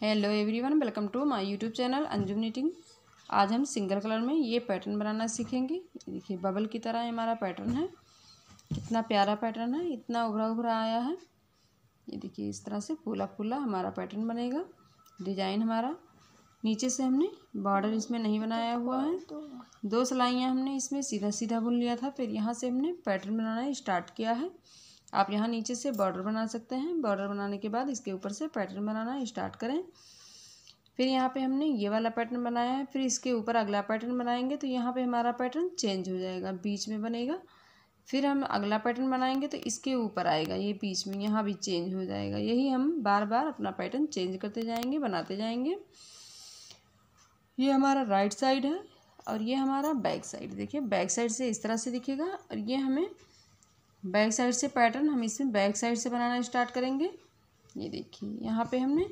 Hello everyone welcome to my YouTube channel Anjum knitting आज हम single colour में ये पैटर्न बनाना सीखेंगे देखिए बबल की तरह हमारा पैटर्न है कितना प्यारा पैटर्न है इतना उभरा उभरा आया है ये देखिए इस तरह से फूला फूला हमारा पैटर्न बनेगा डिजाइन हमारा नीचे से हमने बॉर्डर इसमें नहीं बनाया हुआ है दो सिलाइयाँ हमने इसमें सीधा सीधा बुन लिया था फिर यहाँ से हमने पैटर्न बनाना स्टार्ट किया है आप यहाँ नीचे से बॉर्डर बना सकते हैं बॉर्डर बनाने के बाद इसके ऊपर से पैटर्न बनाना स्टार्ट करें फिर यहाँ पे हमने ये वाला पैटर्न बनाया है फिर इसके ऊपर अगला पैटर्न बनाएंगे तो यहाँ पे हमारा पैटर्न चेंज हो जाएगा बीच में बनेगा फिर हम अगला पैटर्न बनाएंगे तो इसके ऊपर आएगा ये बीच में यहाँ भी चेंज हो जाएगा यही हम बार बार अपना पैटर्न चेंज करते जाएंगे बनाते जाएंगे ये हमारा राइट साइड है और ये हमारा बैक साइड देखिए बैक साइड से इस तरह से दिखेगा और ये हमें बैक साइड से पैटर्न हम इसमें बैक साइड से बनाना स्टार्ट करेंगे ये देखिए यहाँ पे हमने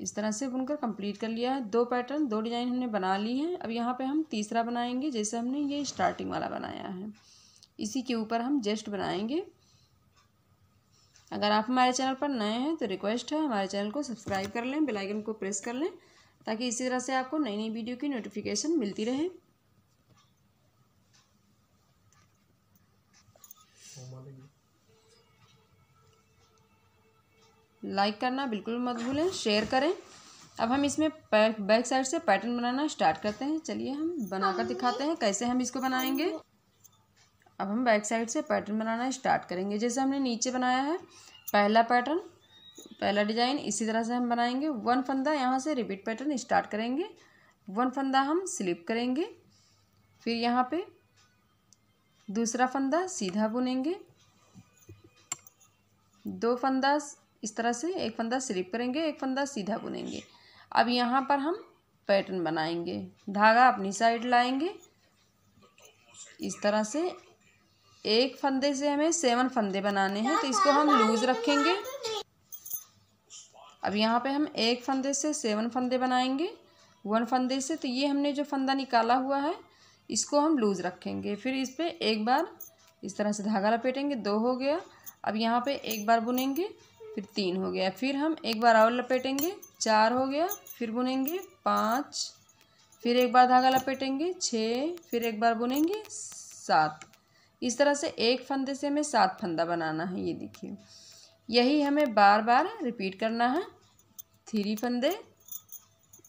इस तरह से बुनकर कंप्लीट कर लिया है दो पैटर्न दो डिज़ाइन हमने बना ली है अब यहाँ पे हम तीसरा बनाएंगे जैसे हमने ये स्टार्टिंग वाला बनाया है इसी के ऊपर हम जस्ट बनाएंगे अगर आप हमारे चैनल पर नए हैं तो रिक्वेस्ट है हमारे चैनल को सब्सक्राइब कर लें बेलाइकन को प्रेस कर लें ताकि इसी तरह से आपको नई नई वीडियो की नोटिफिकेशन मिलती रहे लाइक करना बिल्कुल मत भूलें शेयर करें अब हम इसमें बैक साइड से पैटर्न बनाना स्टार्ट करते हैं चलिए हम बनाकर हाँ। दिखाते हैं कैसे हम इसको बनाएंगे अब हम बैक साइड से पैटर्न बनाना स्टार्ट करेंगे जैसे हमने नीचे बनाया है पहला पैटर्न पहला डिजाइन इसी तरह से हम बनाएंगे वन फंदा यहाँ से रिपीट पैटर्न स्टार्ट करेंगे वन फंदा हम स्लिप करेंगे फिर यहाँ पे दूसरा फंदा सीधा बुनेंगे दो फंदा इस तरह से एक फंदा स्लिप करेंगे एक फंदा सीधा बुनेंगे अब यहाँ पर हम पैटर्न बनाएंगे धागा अपनी साइड लाएंगे इस तरह से एक फंदे से हमें सेवन फंदे बनाने हैं तो इसको हम लूज़ रखेंगे अब यहाँ पे हम एक फंदे से सेवन फंदे बनाएंगे वन फंदे से तो ये हमने जो फंदा निकाला हुआ है इसको हम लूज़ रखेंगे फिर इस पर एक बार इस तरह से धागा लपेटेंगे दो हो गया अब यहाँ पे एक बार बुनेंगे फिर तीन हो गया फिर हम एक बार और लपेटेंगे चार हो गया फिर बुनेंगे पाँच फिर एक बार धागा लपेटेंगे छः फिर एक बार बुनेंगे सात इस तरह से एक फंदे से हमें सात फंदा बनाना है ये देखिए यही हमें बार बार रिपीट करना है थ्री फंदे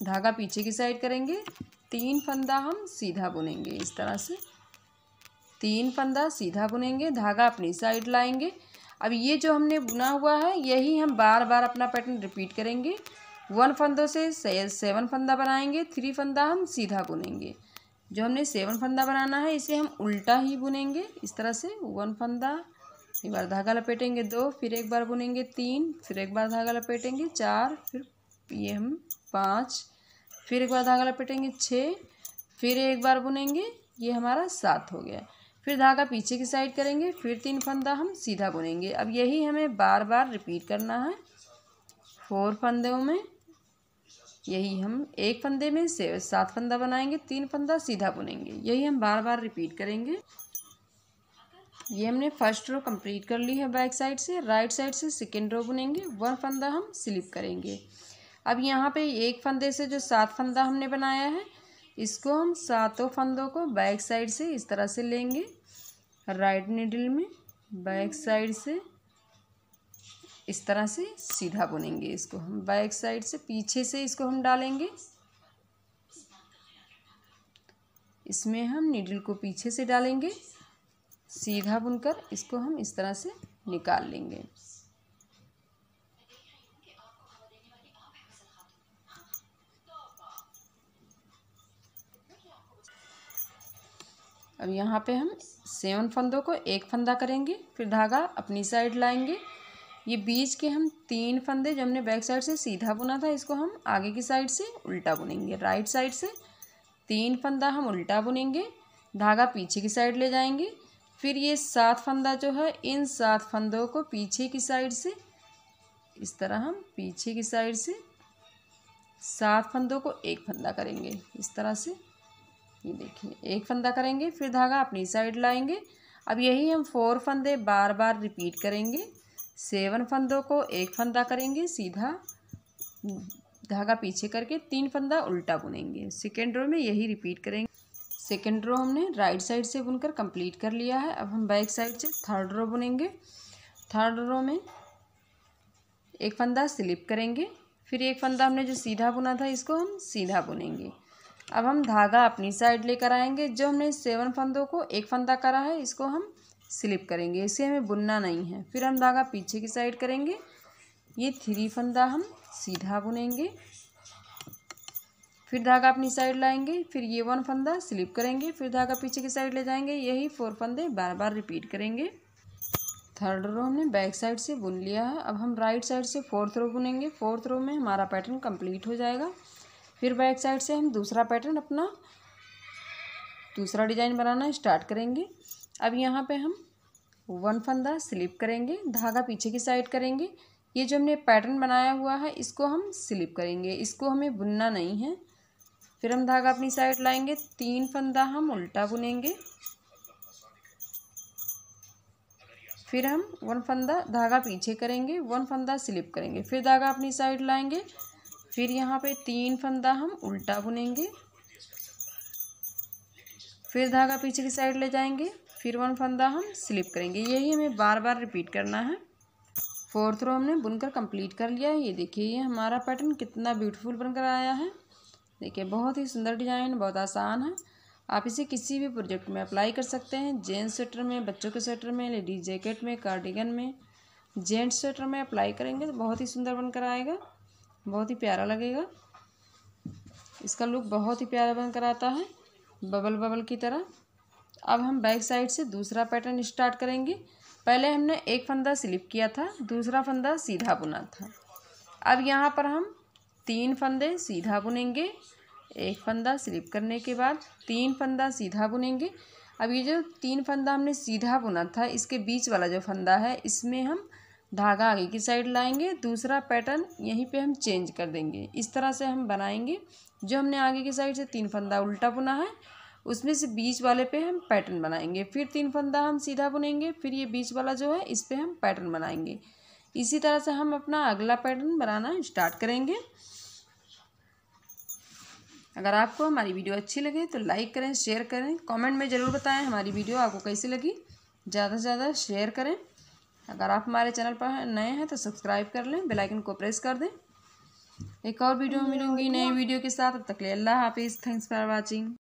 धागा पीछे की साइड करेंगे तीन फंदा हम सीधा बुनेंगे इस तरह से तीन फंदा सीधा बुनेंगे धागा अपनी साइड लाएंगे अब ये जो हमने बुना हुआ है यही हम बार बार अपना पैटर्न रिपीट करेंगे वन फंदों से सेवन फंदा बनाएंगे थ्री फंदा हम सीधा बुनेंगे जो हमने सेवन फंदा बनाना है इसे हम उल्टा ही बुनेंगे इस तरह से वन फंदा एक बार धागा लपेटेंगे दो फिर एक बार बुनेंगे तीन फिर एक बार धागा लपेटेंगे चार फिर ये हम पाँच फिर एक बार धागा लपेटेंगे छः फिर एक बार बुनेंगे ये हमारा सात हो गया फिर धागा पीछे की साइड करेंगे फिर तीन फंदा हम सीधा बुनेंगे अब यही हमें बार बार रिपीट करना है फोर फंदों में यही हम एक फंदे में से सात फंदा बनाएंगे तीन फंदा सीधा बुनेंगे यही हम बार बार रिपीट करेंगे ये हमने फर्स्ट रो कंप्लीट कर ली है बैक साइड से राइट साइड से सेकेंड रो बुनेंगे वन फंदा हम स्लिप करेंगे अब यहाँ पे एक फंदे से जो सात फंदा हमने बनाया है इसको हम सातों फंदों को बैक साइड से इस तरह से लेंगे राइट निडल में बैक साइड से इस तरह से सीधा बुनेंगे इसको हम बैक साइड से पीछे से इसको हम डालेंगे इसमें हम निडल को पीछे से डालेंगे सीधा बुनकर इसको हम इस तरह से निकाल लेंगे अब यहाँ पे हम सेवन फंदों को एक फंदा करेंगे फिर धागा अपनी साइड लाएंगे ये बीच के हम तीन फंदे जो हमने बैक साइड से सीधा बुना था इसको हम आगे की साइड से उल्टा बुनेंगे राइट साइड से तीन फंदा हम उल्टा बुनेंगे धागा पीछे की साइड ले जाएंगे फिर ये सात फंदा जो है इन सात फंदों को पीछे की साइड से इस तरह हम पीछे की साइड से सात फंदों को एक फंदा करेंगे इस तरह से ये देखिए एक फंदा करेंगे फिर धागा अपनी साइड लाएंगे अब यही हम फोर फंदे बार बार रिपीट करेंगे सेवन फंदों को एक फंदा करेंगे सीधा धागा पीछे करके तीन फंदा उल्टा बुनेंगे सेकेंड रो में यही रिपीट करेंगे सेकेंड रो हमने राइट साइड से बुनकर कंप्लीट कर लिया है अब हम बैक साइड से थर्ड रो बुनेंगे थर्ड रो में एक फंदा स्लिप करेंगे फिर एक फंदा हमने जो सीधा बुना था इसको हम सीधा बुनेंगे अब हम धागा अपनी साइड लेकर आएंगे जो हमने सेवन फंदों को एक फंदा करा है इसको हम स्लिप करेंगे इसे हमें बुनना नहीं है फिर हम धागा पीछे की साइड करेंगे ये थ्री फंदा हम सीधा बुनेंगे फिर धागा अपनी साइड लाएंगे फिर ये वन फंदा स्लिप करेंगे फिर धागा पीछे की साइड ले जाएंगे यही फोर फंदे बार बार रिपीट करेंगे थर्ड रो हमने बैक साइड से बुन लिया है अब हम राइट साइड से फोर्थ रो बुनेंगे फोर्थ रो में हमारा पैटर्न कंप्लीट हो जाएगा फिर बैक साइड से हम दूसरा पैटर्न अपना दूसरा डिजाइन बनाना स्टार्ट करेंगे अब यहाँ पे हम वन फंदा स्लिप करेंगे धागा पीछे की साइड करेंगे ये जो हमने पैटर्न बनाया हुआ है इसको हम स्लिप करेंगे इसको हमें बुनना नहीं है फिर हम धागा अपनी साइड लाएंगे तीन फंदा हम उल्टा बुनेंगे फिर हम वन फंदा धागा पीछे करेंगे वन फंदा स्लिप करेंगे फिर धागा अपनी साइड लाएंगे फिर यहाँ पे तीन फंदा हम उल्टा बुनेंगे फिर धागा पीछे की साइड ले जाएंगे फिर वन फंदा हम स्लिप करेंगे यही हमें बार बार रिपीट करना है फोर्थ रो हमने बुनकर कंप्लीट कर लिया है ये देखिए ये हमारा पैटर्न कितना ब्यूटीफुल बनकर आया है देखिए बहुत ही सुंदर डिज़ाइन बहुत आसान है आप इसे किसी भी प्रोजेक्ट में अप्लाई कर सकते हैं जेंट्स स्वेटर में बच्चों के स्वेटर में लेडीज जैकेट में कार्डिगन में जेंट्स स्वेटर में अप्लाई करेंगे तो बहुत ही सुंदर बनकर आएगा बहुत ही प्यारा लगेगा इसका लुक बहुत ही प्यारा बनकर आता है बबल बबल की तरह अब हम बैक साइड से दूसरा पैटर्न स्टार्ट करेंगे पहले हमने एक फंदा स्लिप किया था दूसरा फंदा सीधा बुना था अब यहाँ पर हम तीन फंदे सीधा बुनेंगे एक फंदा स्लिप करने के बाद तीन फंदा सीधा बुनेंगे अब ये जो तीन फंदा हमने सीधा बुना था इसके बीच वाला जो फंदा है इसमें हम धागा आगे की साइड लाएंगे दूसरा पैटर्न यहीं पे हम चेंज कर देंगे इस तरह से हम बनाएंगे जो हमने आगे की साइड से तीन फंदा उल्टा बुना है उसमें से बीच वाले पे हम पैटर्न बनाएंगे फिर तीन फंदा हम सीधा बुनेंगे फिर ये बीच वाला जो है इस पर हम पैटर्न बनाएंगे इसी तरह से हम अपना अगला पैटर्न बनाना स्टार्ट करेंगे अगर आपको हमारी वीडियो अच्छी लगे तो लाइक करें शेयर करें कमेंट में ज़रूर बताएं हमारी वीडियो आपको कैसी लगी ज़्यादा से ज़्यादा शेयर करें अगर आप हमारे चैनल पर नए हैं तो सब्सक्राइब कर लें बेलाइकन को प्रेस कर दें एक और वीडियो मिलूंगी नई वीडियो के साथ अब तक ले अल्लाह हाफिज़ थैंक्स फॉर वॉचिंग